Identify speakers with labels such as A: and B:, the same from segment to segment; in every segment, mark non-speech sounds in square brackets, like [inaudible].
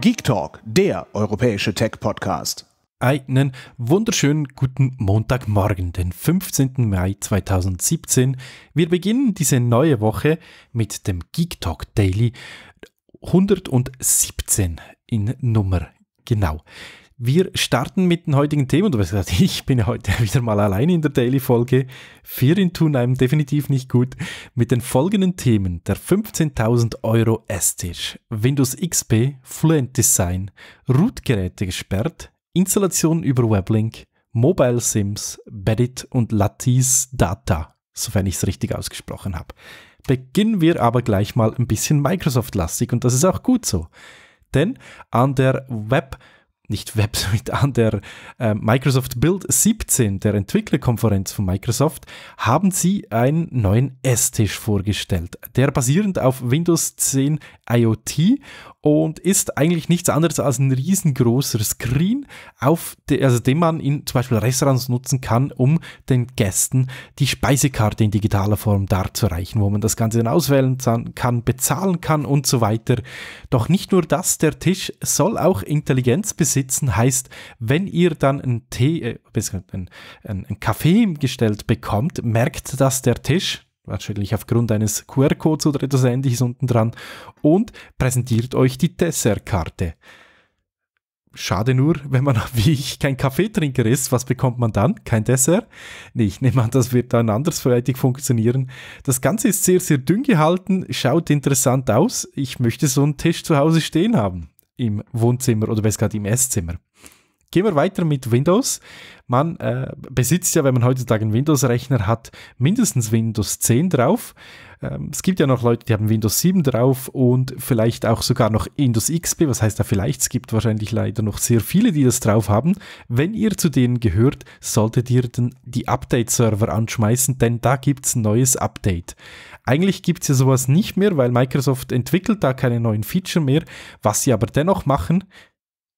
A: Geek Talk, der europäische Tech-Podcast. Einen wunderschönen guten Montagmorgen, den 15. Mai 2017. Wir beginnen diese neue Woche mit dem Geek Talk Daily 117 in Nummer. Genau. Wir starten mit den heutigen Themen. Du hast gesagt, [laughs] ich bin heute wieder mal alleine in der Daily-Folge. Vier in tun einem definitiv nicht gut. Mit den folgenden Themen: der 15.000 Euro Esstisch, Windows XP, Fluent Design, Root-Geräte gesperrt, Installation über Weblink, Mobile Sims, Bedit und Lattice Data, sofern ich es richtig ausgesprochen habe. Beginnen wir aber gleich mal ein bisschen Microsoft-lastig und das ist auch gut so. Denn an der Web nicht Websuite, an der äh, Microsoft Build 17, der Entwicklerkonferenz von Microsoft, haben sie einen neuen Esstisch vorgestellt, der basierend auf Windows 10 IoT und ist eigentlich nichts anderes als ein riesengroßer Screen, auf de, also den man in zum Beispiel Restaurants nutzen kann, um den Gästen die Speisekarte in digitaler Form darzureichen, wo man das Ganze dann auswählen kann, bezahlen kann und so weiter. Doch nicht nur das, der Tisch soll auch Intelligenz besitzen, sitzen heißt, wenn ihr dann einen Tee, äh, einen, einen Kaffee gestellt bekommt, merkt das der Tisch, wahrscheinlich aufgrund eines QR-Codes oder etwas ähnliches unten dran, und präsentiert euch die Dessertkarte. Schade nur, wenn man [laughs] wie ich kein Kaffeetrinker ist, was bekommt man dann? Kein Dessert? Nee, ich nehme an, das wird dann andersweitig funktionieren. Das Ganze ist sehr, sehr dünn gehalten, schaut interessant aus. Ich möchte so einen Tisch zu Hause stehen haben im Wohnzimmer oder besser gerade im Esszimmer. Gehen wir weiter mit Windows. Man äh, besitzt ja, wenn man heutzutage einen Windows-Rechner hat, mindestens Windows 10 drauf. Ähm, es gibt ja noch Leute, die haben Windows 7 drauf und vielleicht auch sogar noch Windows XP. Was heißt da vielleicht? Es gibt wahrscheinlich leider noch sehr viele, die das drauf haben. Wenn ihr zu denen gehört, solltet ihr dann die Update-Server anschmeißen, denn da gibt es ein neues Update. Eigentlich gibt es ja sowas nicht mehr, weil Microsoft entwickelt da keine neuen Feature mehr. Was sie aber dennoch machen,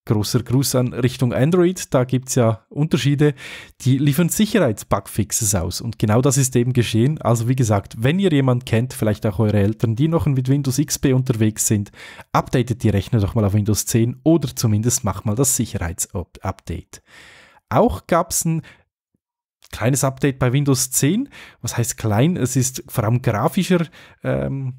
A: Großer Gruß an Richtung Android, da gibt es ja Unterschiede, die liefern Sicherheitsbugfixes aus und genau das ist eben geschehen. Also wie gesagt, wenn ihr jemanden kennt, vielleicht auch eure Eltern, die noch mit Windows XP unterwegs sind, updatet die Rechner doch mal auf Windows 10 oder zumindest macht mal das Sicherheitsupdate. Auch gab es ein kleines Update bei Windows 10. Was heißt klein? Es ist vor allem grafischer ähm,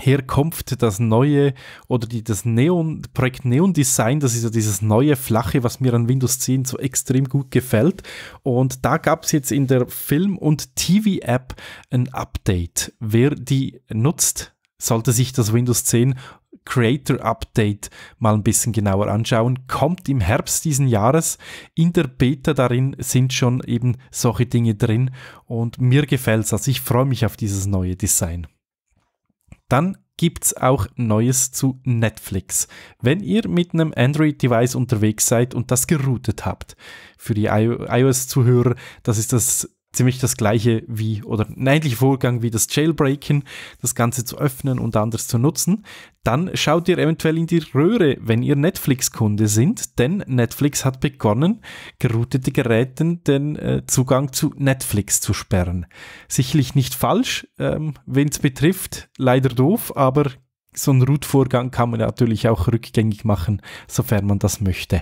A: Herkunft, das neue oder die, das Neon, Projekt Neon Design, das ist ja dieses neue Flache, was mir an Windows 10 so extrem gut gefällt. Und da gab es jetzt in der Film- und TV-App ein Update. Wer die nutzt, sollte sich das Windows 10 Creator Update mal ein bisschen genauer anschauen. Kommt im Herbst diesen Jahres. In der Beta darin sind schon eben solche Dinge drin und mir gefällt es. Also ich freue mich auf dieses neue Design dann gibt's auch Neues zu Netflix. Wenn ihr mit einem Android-Device unterwegs seid und das geroutet habt, für die iOS-Zuhörer, das ist das ziemlich das gleiche wie, oder ein ähnlicher Vorgang wie das Jailbreaken, das Ganze zu öffnen und anders zu nutzen. Dann schaut ihr eventuell in die Röhre, wenn ihr Netflix-Kunde sind, denn Netflix hat begonnen, geroutete Geräten den äh, Zugang zu Netflix zu sperren. Sicherlich nicht falsch, ähm, wen es betrifft, leider doof, aber so einen Root-Vorgang kann man natürlich auch rückgängig machen, sofern man das möchte.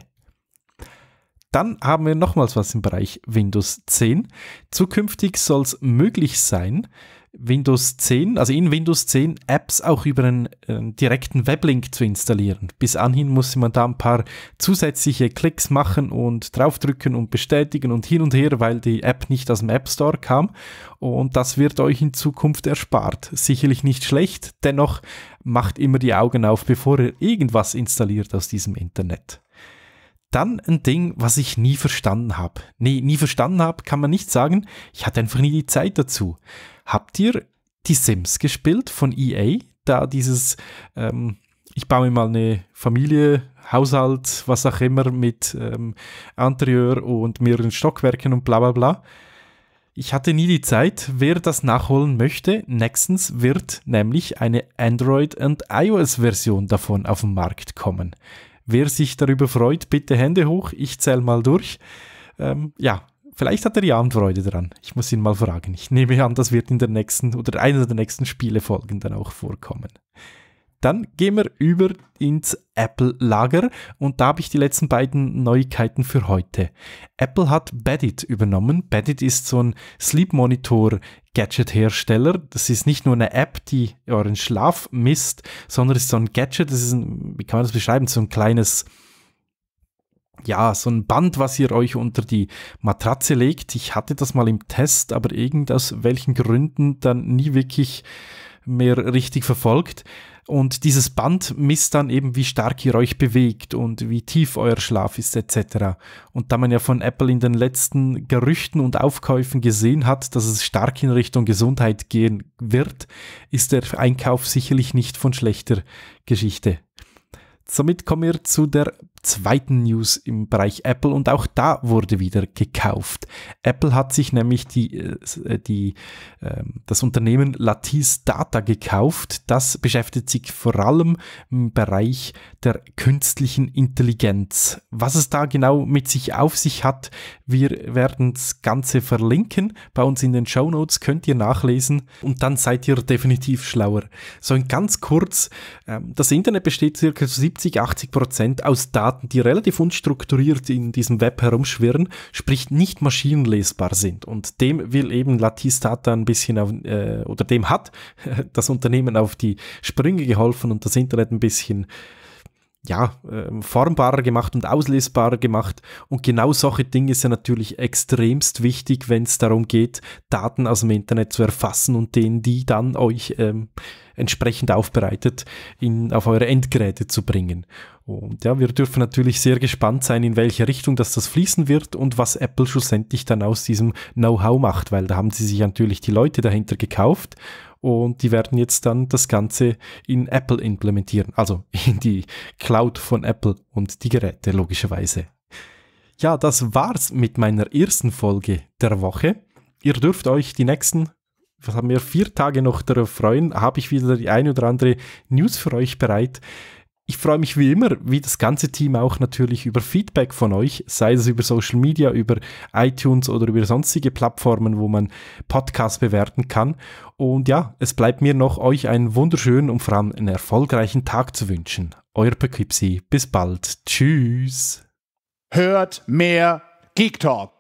A: Dann haben wir nochmals was im Bereich Windows 10. Zukünftig soll es möglich sein, Windows 10, also in Windows 10 Apps auch über einen äh, direkten Weblink zu installieren. Bis anhin muss man da ein paar zusätzliche Klicks machen und draufdrücken und bestätigen und hin und her, weil die App nicht aus dem App Store kam. Und das wird euch in Zukunft erspart. Sicherlich nicht schlecht, dennoch macht immer die Augen auf, bevor ihr irgendwas installiert aus diesem Internet. Dann ein Ding, was ich nie verstanden habe. Nee, nie verstanden habe, kann man nicht sagen. Ich hatte einfach nie die Zeit dazu. Habt ihr die Sims gespielt von EA? Da dieses, ähm, ich baue mir mal eine Familie, Haushalt, was auch immer, mit ähm, Interieur und mehreren Stockwerken und bla bla bla. Ich hatte nie die Zeit. Wer das nachholen möchte, nächstens wird nämlich eine Android- und iOS-Version davon auf den Markt kommen. Wer sich darüber freut, bitte Hände hoch. Ich zähle mal durch. Ähm, ja, vielleicht hat er ja und Freude daran. Ich muss ihn mal fragen. Ich nehme an, das wird in der nächsten oder einer der nächsten Spielefolgen dann auch vorkommen. Dann gehen wir über ins Apple-Lager und da habe ich die letzten beiden Neuigkeiten für heute. Apple hat Bedit übernommen. Bedit ist so ein Sleep Monitor Gadget-Hersteller. Das ist nicht nur eine App, die euren Schlaf misst, sondern ist so ein Gadget. Das ist ein, wie kann man das beschreiben? So ein kleines ja, so ein Band, was ihr euch unter die Matratze legt. Ich hatte das mal im Test, aber irgend aus welchen Gründen dann nie wirklich mehr richtig verfolgt. Und dieses Band misst dann eben, wie stark ihr euch bewegt und wie tief euer Schlaf ist etc. Und da man ja von Apple in den letzten Gerüchten und Aufkäufen gesehen hat, dass es stark in Richtung Gesundheit gehen wird, ist der Einkauf sicherlich nicht von schlechter Geschichte. Somit kommen wir zu der zweiten News im Bereich Apple und auch da wurde wieder gekauft. Apple hat sich nämlich die, äh, die, ähm, das Unternehmen Lattice Data gekauft. Das beschäftigt sich vor allem im Bereich der künstlichen Intelligenz. Was es da genau mit sich auf sich hat, wir werden das Ganze verlinken. Bei uns in den Show Notes könnt ihr nachlesen und dann seid ihr definitiv schlauer. So ein ganz kurz, ähm, das Internet besteht circa 70, 80 Prozent aus Daten Daten, die relativ unstrukturiert in diesem Web herumschwirren, sprich nicht maschinenlesbar sind. Und dem will eben Latistata ein bisschen, auf, äh, oder dem hat [laughs] das Unternehmen auf die Sprünge geholfen und das Internet ein bisschen ja, äh, formbarer gemacht und auslesbarer gemacht. Und genau solche Dinge sind natürlich extremst wichtig, wenn es darum geht, Daten aus dem Internet zu erfassen und denen die dann euch ähm, entsprechend aufbereitet in, auf eure Endgeräte zu bringen. Und ja, wir dürfen natürlich sehr gespannt sein, in welche Richtung das, das fließen wird und was Apple schlussendlich dann aus diesem Know-how macht, weil da haben sie sich natürlich die Leute dahinter gekauft und die werden jetzt dann das Ganze in Apple implementieren, also [laughs] in die Cloud von Apple und die Geräte logischerweise. Ja, das war's mit meiner ersten Folge der Woche. Ihr dürft euch die nächsten was haben wir, vier Tage noch darauf freuen, habe ich wieder die ein oder andere News für euch bereit. Ich freue mich wie immer, wie das ganze Team auch natürlich über Feedback von euch, sei es über Social Media, über iTunes oder über sonstige Plattformen, wo man Podcasts bewerten kann. Und ja, es bleibt mir noch, euch einen wunderschönen und vor allem einen erfolgreichen Tag zu wünschen. Euer Pekipsi, bis bald. Tschüss. Hört mehr Geek Talk.